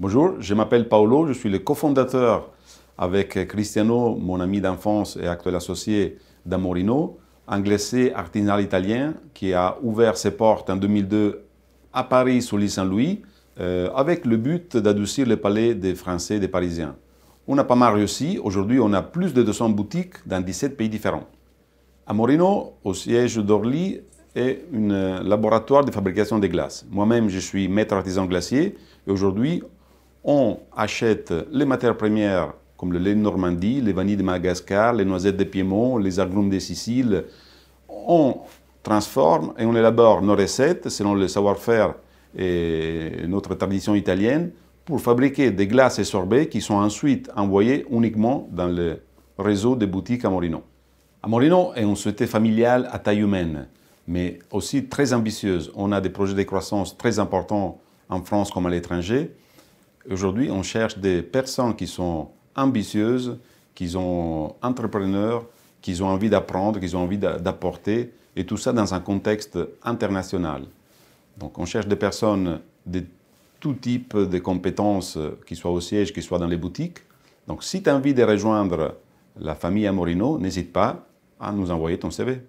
Bonjour, je m'appelle Paolo, je suis le cofondateur avec Cristiano, mon ami d'enfance et actuel associé d'Amorino, un glacier artisanal italien qui a ouvert ses portes en 2002 à Paris sous l'île Saint-Louis euh, avec le but d'adoucir le palais des Français et des Parisiens. On n'a pas mal réussi, aujourd'hui on a plus de 200 boutiques dans 17 pays différents. Amorino, au siège d'Orly, est un euh, laboratoire de fabrication des glaces. Moi-même, je suis maître artisan glacier et aujourd'hui, on achète les matières premières comme le lait de Normandie, les vanilles de Madagascar, les noisettes de Piémont, les agrumes de Sicile. On transforme et on élabore nos recettes selon le savoir-faire et notre tradition italienne pour fabriquer des glaces et sorbets qui sont ensuite envoyés uniquement dans le réseau des boutiques à Morino. À Morino est une société familiale à taille humaine, mais aussi très ambitieuse. On a des projets de croissance très importants en France comme à l'étranger. Aujourd'hui, on cherche des personnes qui sont ambitieuses, qui sont entrepreneurs, qui ont envie d'apprendre, qui ont envie d'apporter, et tout ça dans un contexte international. Donc on cherche des personnes de tout type de compétences, qui soient au siège, qui soient dans les boutiques. Donc si tu as envie de rejoindre la famille Amorino, n'hésite pas à nous envoyer ton CV.